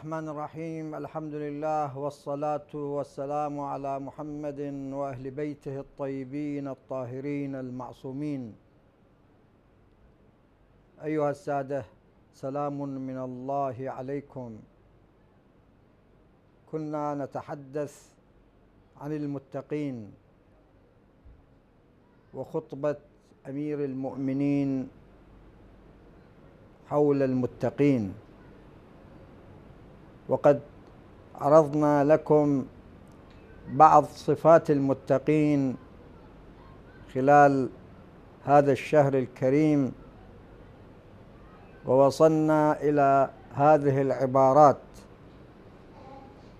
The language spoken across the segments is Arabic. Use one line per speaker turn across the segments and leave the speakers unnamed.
الرحمن الرحيم الحمد لله والصلاة والسلام على محمد وأهل بيته الطيبين الطاهرين المعصومين أيها السادة سلام من الله عليكم كنا نتحدث عن المتقين وخطبة أمير المؤمنين حول المتقين وقد عرضنا لكم بعض صفات المتقين خلال هذا الشهر الكريم ووصلنا الى هذه العبارات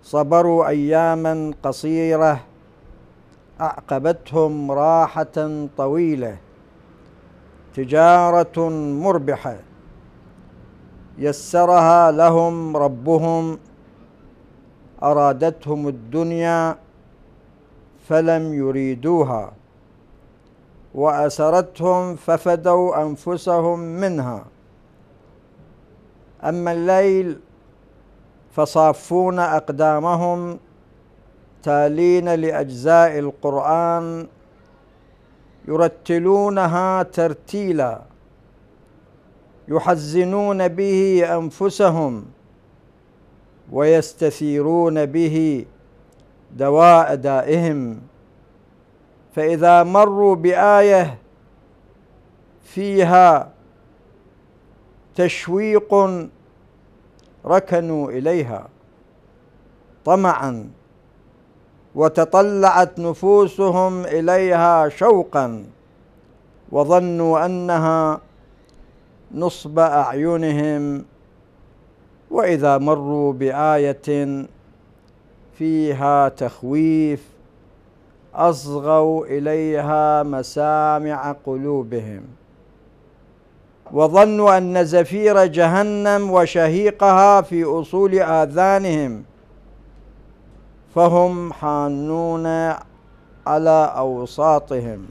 صبروا اياما قصيره اعقبتهم راحه طويله تجاره مربحه يسرها لهم ربهم أرادتهم الدنيا فلم يريدوها وأسرتهم ففدوا أنفسهم منها أما الليل فصافون أقدامهم تالين لأجزاء القرآن يرتلونها ترتيلا يحزنون به انفسهم ويستثيرون به دواء دائهم فاذا مروا بايه فيها تشويق ركنوا اليها طمعا وتطلعت نفوسهم اليها شوقا وظنوا انها نصب أعينهم وإذا مروا بآية فيها تخويف أصغوا إليها مسامع قلوبهم وظنوا أن زفير جهنم وشهيقها في أصول آذانهم فهم حانون على أوساطهم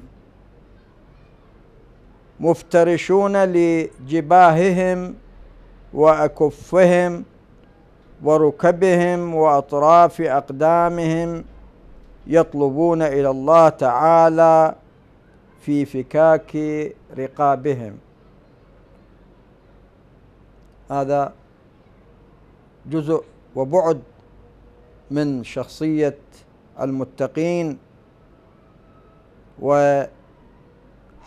مفترشون لجباههم واكفهم وركبهم واطراف اقدامهم يطلبون الى الله تعالى في فكاك رقابهم هذا جزء وبعد من شخصيه المتقين و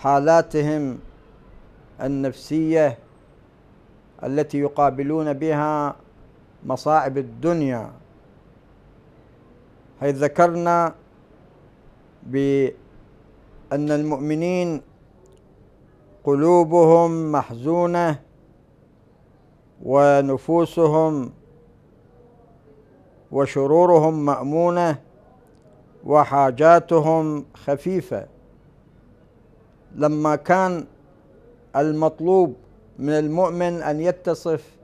حالاتهم النفسيه التي يقابلون بها مصاعب الدنيا حيث ذكرنا بأن المؤمنين قلوبهم محزونة ونفوسهم وشرورهم مأمونة وحاجاتهم خفيفة لما كان المطلوب من المؤمن ان يتصف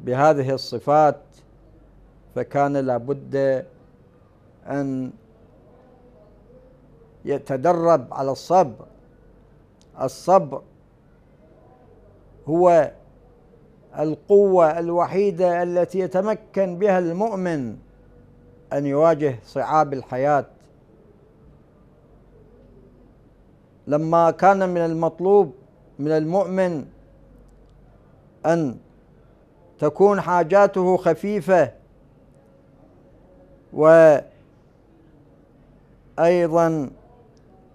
بهذه الصفات فكان لابد ان يتدرب على الصبر الصبر هو القوه الوحيده التي يتمكن بها المؤمن ان يواجه صعاب الحياه لما كان من المطلوب من المؤمن أن تكون حاجاته خفيفة وأيضا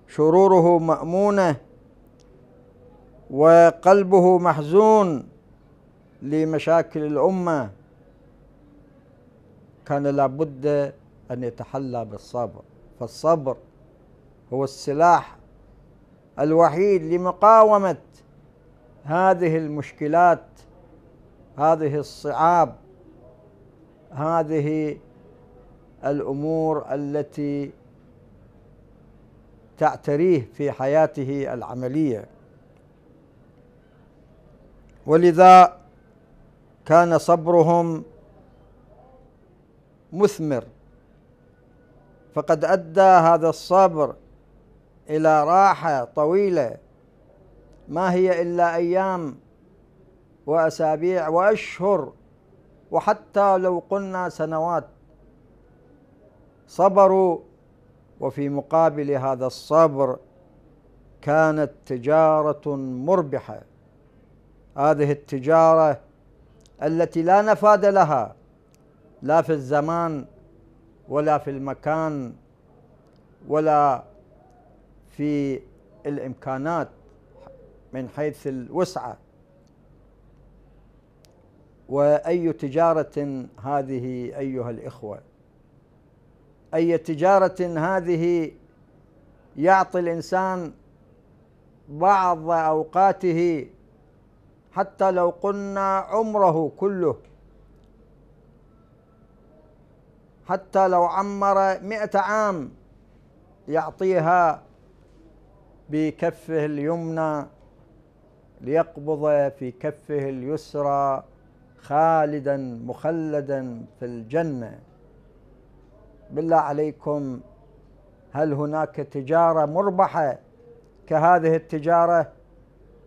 شروره مأمونة وقلبه محزون لمشاكل الأمة كان لابد أن يتحلى بالصبر فالصبر هو السلاح الوحيد لمقاومة هذه المشكلات هذه الصعاب هذه الأمور التي تعتريه في حياته العملية ولذا كان صبرهم مثمر فقد أدى هذا الصبر إلى راحة طويلة ما هي إلا أيام وأسابيع وأشهر وحتى لو قلنا سنوات صبروا وفي مقابل هذا الصبر كانت تجارة مربحة هذه التجارة التي لا نفاد لها لا في الزمان ولا في المكان ولا في الإمكانات من حيث الوسعة وأي تجارة هذه أيها الإخوة أي تجارة هذه يعطي الإنسان بعض أوقاته حتى لو قلنا عمره كله حتى لو عمر مئة عام يعطيها بكفه اليمنى ليقبض في كفه اليسرى خالدا مخلدا في الجنه بالله عليكم هل هناك تجاره مربحه كهذه التجاره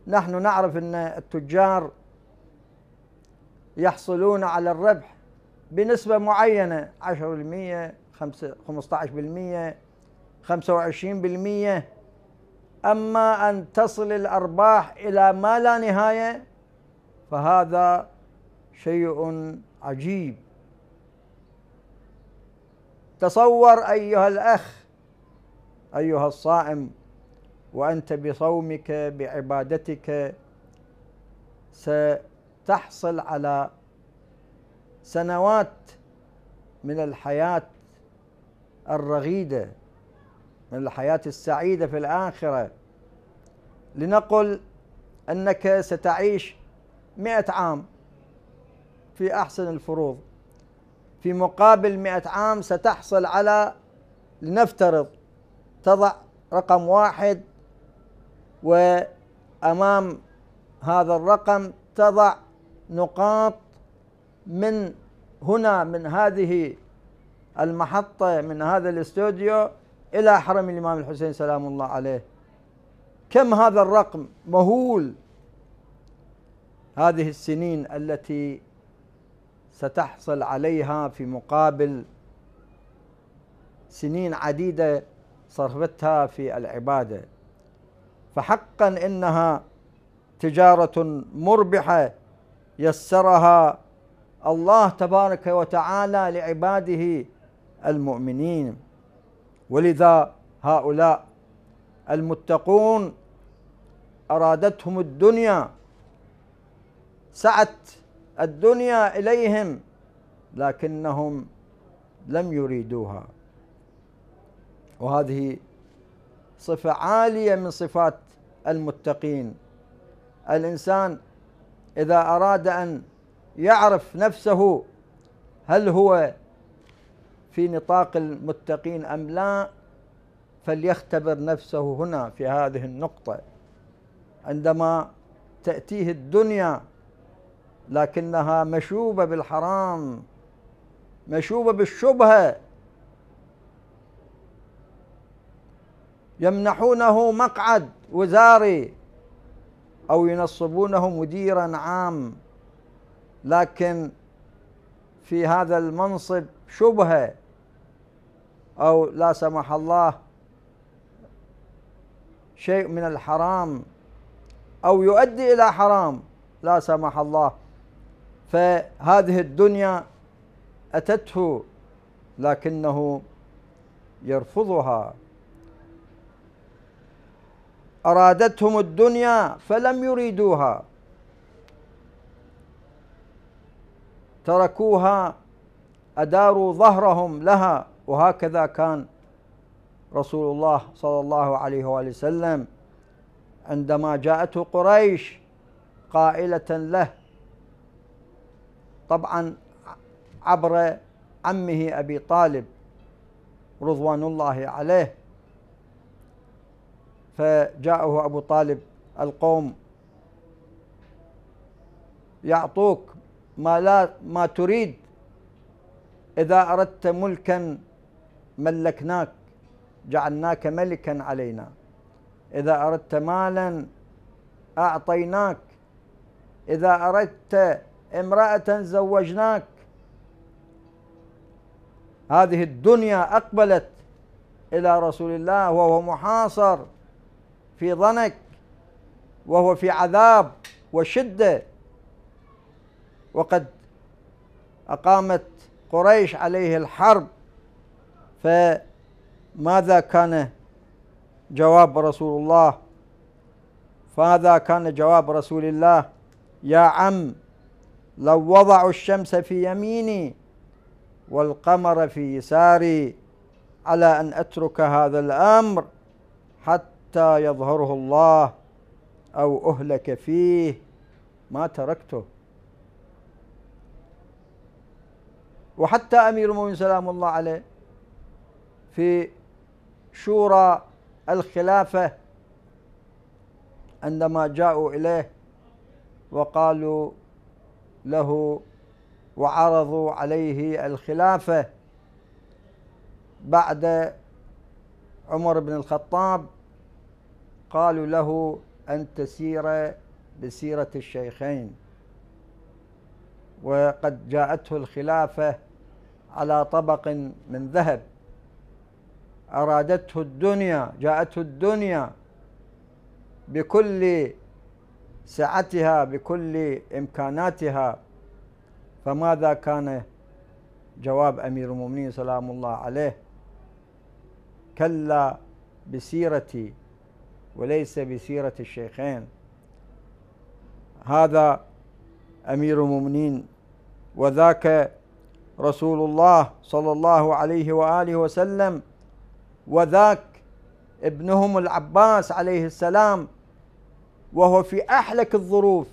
نحن نعرف ان التجار يحصلون على الربح بنسبه معينه 10% 15% 25% أما أن تصل الأرباح إلى ما لا نهاية فهذا شيء عجيب تصور أيها الأخ أيها الصائم وأنت بصومك بعبادتك ستحصل على سنوات من الحياة الرغيدة من الحياة السعيدة في الآخرة لنقل أنك ستعيش مئة عام في أحسن الفروض في مقابل مئة عام ستحصل على لنفترض تضع رقم واحد وأمام هذا الرقم تضع نقاط من هنا من هذه المحطة من هذا الاستوديو إلى حرم الإمام الحسين سلام الله عليه كم هذا الرقم مهول هذه السنين التي ستحصل عليها في مقابل سنين عديدة صرفتها في العبادة فحقا إنها تجارة مربحة يسرها الله تبارك وتعالى لعباده المؤمنين ولذا هؤلاء المتقون أرادتهم الدنيا سعت الدنيا إليهم لكنهم لم يريدوها وهذه صفة عالية من صفات المتقين الإنسان إذا أراد أن يعرف نفسه هل هو في نطاق المتقين أم لا فليختبر نفسه هنا في هذه النقطة عندما تأتيه الدنيا لكنها مشوبة بالحرام مشوبة بالشبهة يمنحونه مقعد وزاري أو ينصبونه مديرا عام لكن في هذا المنصب شبهه أو لا سمح الله شيء من الحرام أو يؤدي إلى حرام لا سمح الله فهذه الدنيا أتته لكنه يرفضها أرادتهم الدنيا فلم يريدوها تركوها أداروا ظهرهم لها وهكذا كان رسول الله صلى الله عليه وآله وسلم عندما جاءته قريش قائلة له طبعا عبر عمه أبي طالب رضوان الله عليه فجاءه أبو طالب القوم يعطوك ما لا ما تريد إذا أردت ملكا ملكناك جعلناك ملكا علينا إذا أردت مالا أعطيناك إذا أردت امرأة زوجناك هذه الدنيا أقبلت إلى رسول الله وهو محاصر في ضنك وهو في عذاب وشدة وقد أقامت قريش عليه الحرب فماذا كان جواب رسول الله فماذا كان جواب رسول الله يا عم لو وضعوا الشمس في يميني والقمر في يساري على أن أترك هذا الأمر حتى يظهره الله أو أهلك فيه ما تركته وحتى أمير المؤمنين سلام الله عليه في شورى الخلافة عندما جاءوا إليه وقالوا له وعرضوا عليه الخلافة بعد عمر بن الخطاب قالوا له أن تسير بسيرة الشيخين وقد جاءته الخلافة على طبق من ذهب أرادته الدنيا جاءته الدنيا بكل سعتها بكل إمكاناتها فماذا كان جواب أمير المؤمنين سلام الله عليه كلا بسيرتي وليس بسيرة الشيخين هذا أمير المؤمنين وذاك رسول الله صلى الله عليه وآله وسلم وذاك ابنهم العباس عليه السلام وهو في احلك الظروف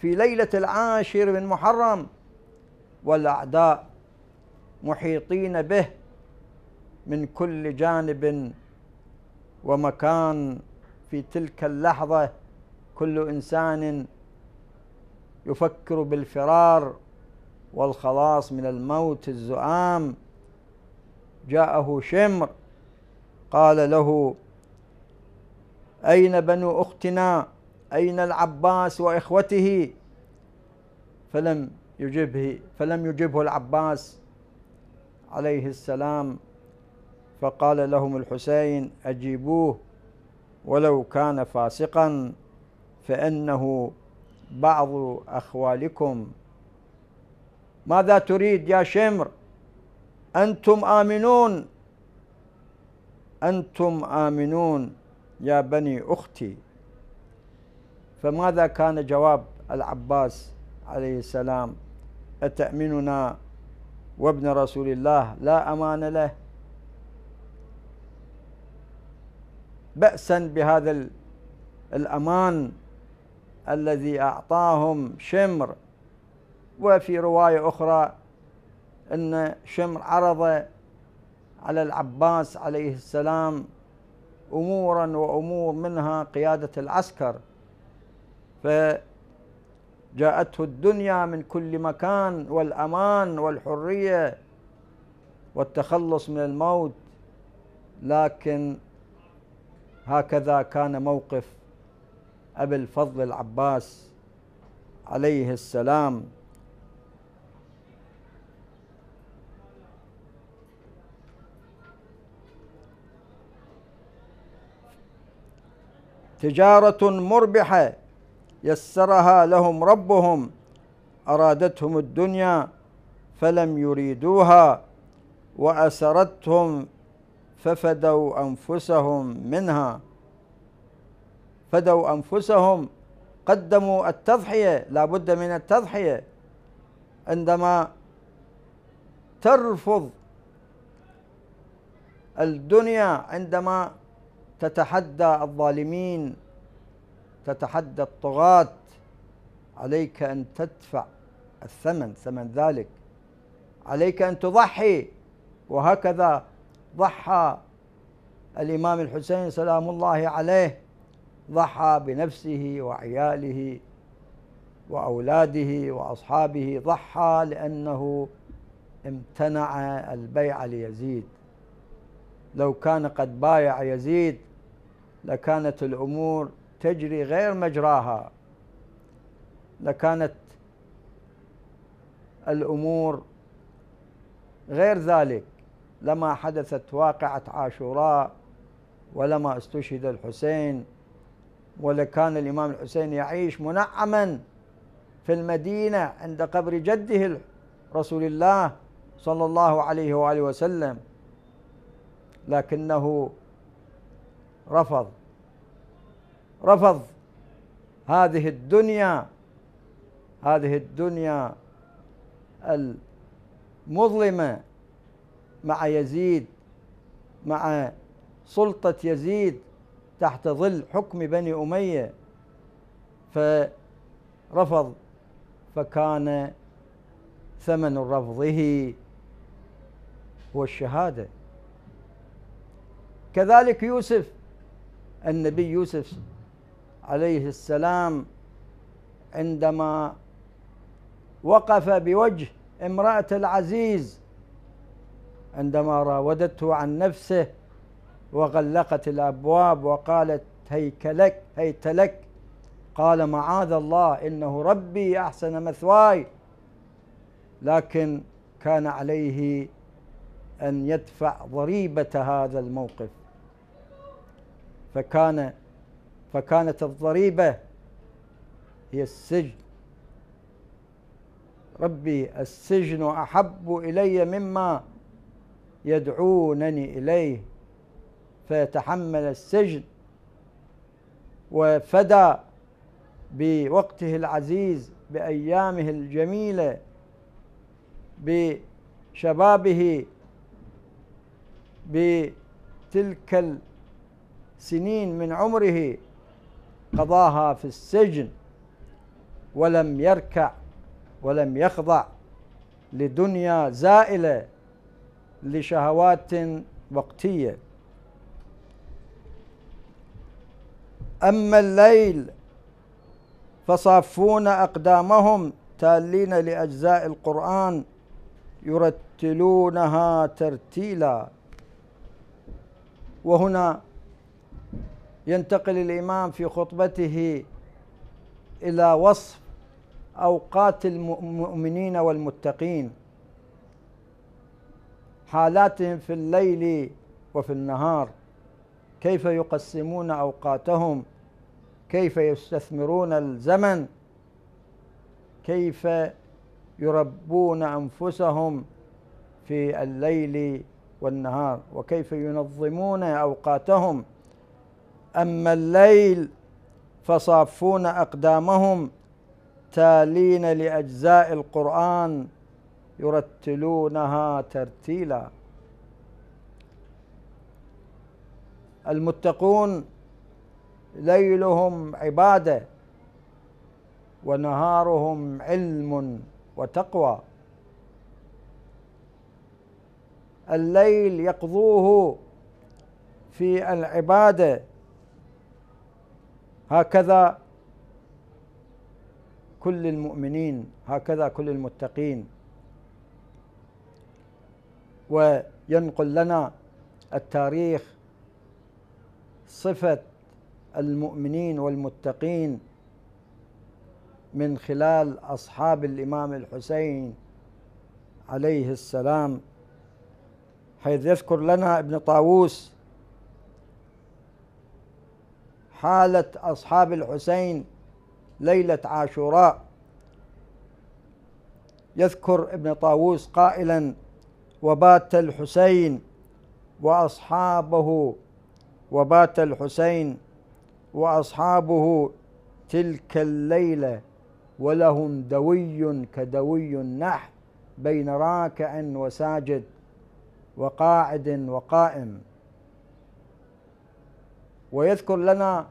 في ليله العاشر من محرم والاعداء محيطين به من كل جانب ومكان في تلك اللحظه كل انسان يفكر بالفرار والخلاص من الموت الزؤام جاءه شمر قال له أين بنو أختنا أين العباس وإخوته فلم يجبه فلم يجبه العباس عليه السلام فقال لهم الحسين أجيبوه ولو كان فاسقا فإنه بعض أخوالكم ماذا تريد يا شمر أنتم آمنون أنتم آمنون يا بني أختي فماذا كان جواب العباس عليه السلام أتأمننا وابن رسول الله لا أمان له بأسا بهذا الأمان الذي أعطاهم شمر وفي رواية أخرى أن شمر عرض على العباس عليه السلام أمورا وأمور منها قيادة العسكر فجاءته الدنيا من كل مكان والأمان والحرية والتخلص من الموت لكن هكذا كان موقف أبي الفضل العباس عليه السلام تجارة مربحة يسرها لهم ربهم أرادتهم الدنيا فلم يريدوها وأسرتهم ففدوا أنفسهم منها فدوا أنفسهم قدموا التضحية لا بد من التضحية عندما ترفض الدنيا عندما تتحدى الظالمين تتحدى الطغاة عليك أن تدفع الثمن ثمن ذلك عليك أن تضحي وهكذا ضحى الإمام الحسين سلام الله عليه ضحى بنفسه وعياله وأولاده وأصحابه ضحى لأنه امتنع البيع ليزيد لو كان قد بايع يزيد لكانت الأمور تجري غير مجراها لكانت الأمور غير ذلك لما حدثت واقعة عاشوراء ولما استشهد الحسين ولكان الإمام الحسين يعيش منعما في المدينة عند قبر جده رسول الله صلى الله عليه وآله وسلم لكنه رفض رفض هذه الدنيا هذه الدنيا المظلمة مع يزيد مع سلطة يزيد تحت ظل حكم بني أمية فرفض فكان ثمن رفضه هو الشهاده كذلك يوسف النبي يوسف عليه السلام عندما وقف بوجه امرأة العزيز عندما راودته عن نفسه وغلقت الأبواب وقالت هيك لك هيت لك قال معاذ الله إنه ربي أحسن مثواي لكن كان عليه أن يدفع ضريبة هذا الموقف فكان فكانت الضريبة هي السجن ربي السجن أحب إلي مما يدعونني إليه فيتحمل السجن وفدى بوقته العزيز بأيامه الجميلة بشبابه بتلك سنين من عمره قضاها في السجن ولم يركع ولم يخضع لدنيا زائله لشهوات وقتيه اما الليل فصافون اقدامهم تالين لاجزاء القران يرتلونها ترتيلا وهنا ينتقل الإمام في خطبته إلى وصف أوقات المؤمنين والمتقين حالاتهم في الليل وفي النهار كيف يقسمون أوقاتهم كيف يستثمرون الزمن كيف يربون أنفسهم في الليل والنهار وكيف ينظمون أوقاتهم أما الليل فصافون أقدامهم تالين لأجزاء القرآن يرتلونها ترتيلا المتقون ليلهم عباده ونهارهم علم وتقوى الليل يقضوه في العباده هكذا كل المؤمنين هكذا كل المتقين وينقل لنا التاريخ صفة المؤمنين والمتقين من خلال أصحاب الإمام الحسين عليه السلام حيث يذكر لنا ابن طاووس حالة أصحاب الحسين ليلة عاشوراء يذكر ابن طاووس قائلا وبات الحسين وأصحابه وبات الحسين وأصحابه تلك الليلة ولهم دوي كدوي النحل بين راكع وساجد وقاعد وقائم ويذكر لنا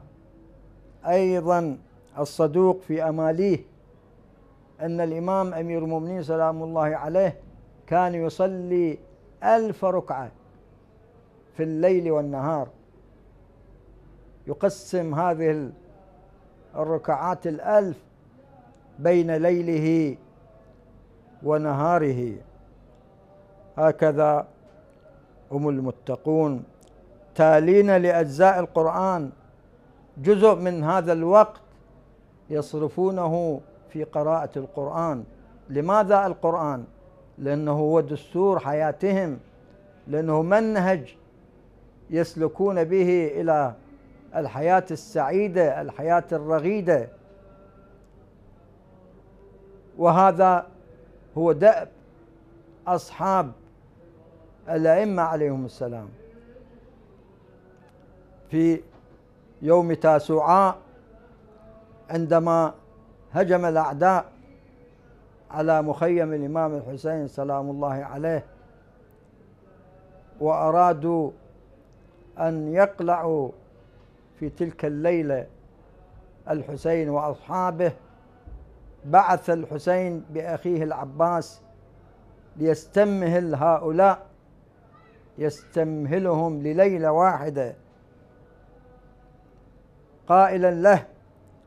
أيضا الصدوق في أماليه أن الإمام أمير المؤمنين سلام الله عليه كان يصلي ألف ركعة في الليل والنهار يقسم هذه الركعات الألف بين ليله ونهاره هكذا هم المتقون تالين لاجزاء القران جزء من هذا الوقت يصرفونه في قراءه القران لماذا القران لانه هو دستور حياتهم لانه منهج يسلكون به الى الحياه السعيده الحياه الرغيده وهذا هو دأب اصحاب الائمه عليهم السلام في يوم تاسوعاء عندما هجم الأعداء على مخيم الإمام الحسين سلام الله عليه وأرادوا أن يقلعوا في تلك الليلة الحسين وأصحابه بعث الحسين بأخيه العباس ليستمهل هؤلاء يستمهلهم لليلة واحدة قائلا له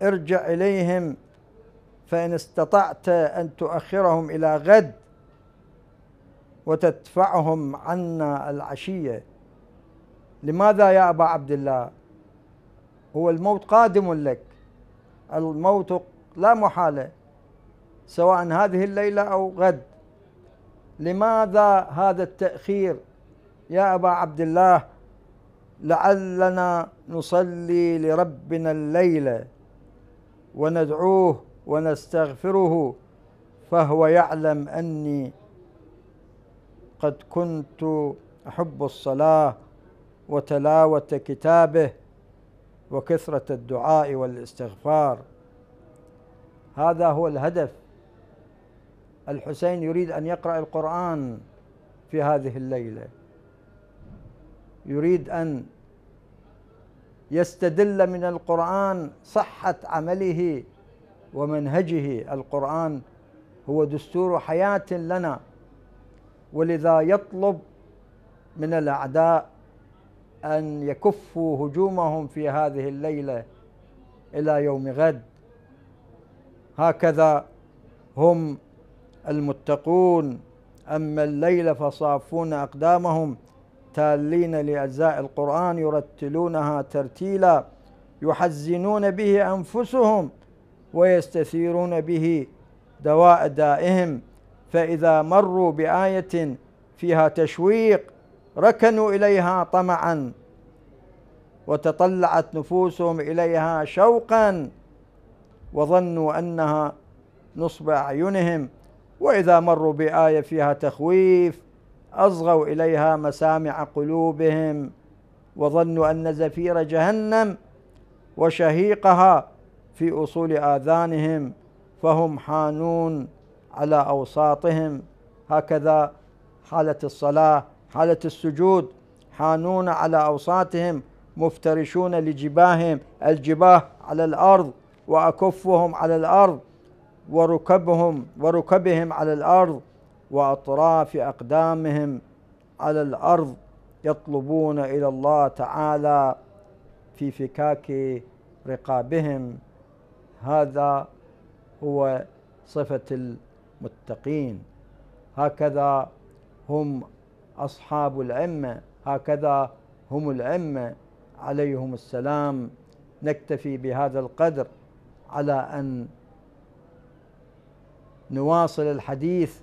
ارجع إليهم فإن استطعت أن تؤخرهم إلى غد وتدفعهم عنا العشية لماذا يا أبا عبد الله هو الموت قادم لك الموت لا محالة سواء هذه الليلة أو غد لماذا هذا التأخير يا أبا عبد الله لعلنا نصلي لربنا الليلة وندعوه ونستغفره فهو يعلم اني قد كنت احب الصلاه وتلاوه كتابه وكثره الدعاء والاستغفار هذا هو الهدف الحسين يريد ان يقرا القران في هذه الليله يريد أن يستدل من القرآن صحة عمله ومنهجه القرآن هو دستور حياة لنا ولذا يطلب من الأعداء أن يكفوا هجومهم في هذه الليلة إلى يوم غد هكذا هم المتقون أما الليل فصافون أقدامهم تالين لأجزاء القرآن يرتلونها ترتيلا يحزنون به أنفسهم ويستثيرون به دواء دائهم فإذا مروا بآية فيها تشويق ركنوا إليها طمعا وتطلعت نفوسهم إليها شوقا وظنوا أنها نصب أعينهم وإذا مروا بآية فيها تخويف أصغوا إليها مسامع قلوبهم وظنوا أن زفير جهنم وشهيقها في أصول آذانهم فهم حانون على أوساطهم هكذا حالة الصلاة حالة السجود حانون على أوساطهم مفترشون لجباههم الجباه على الأرض وأكفهم على الأرض وركبهم وركبهم على الأرض واطراف اقدامهم على الارض يطلبون الى الله تعالى في فكاك رقابهم هذا هو صفه المتقين هكذا هم اصحاب العمة هكذا هم العمة عليهم السلام نكتفي بهذا القدر على ان نواصل الحديث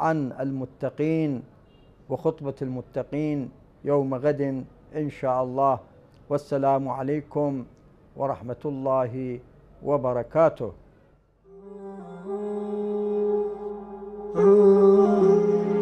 عن المتقين وخطبة المتقين يوم غد إن شاء الله والسلام عليكم ورحمة الله وبركاته.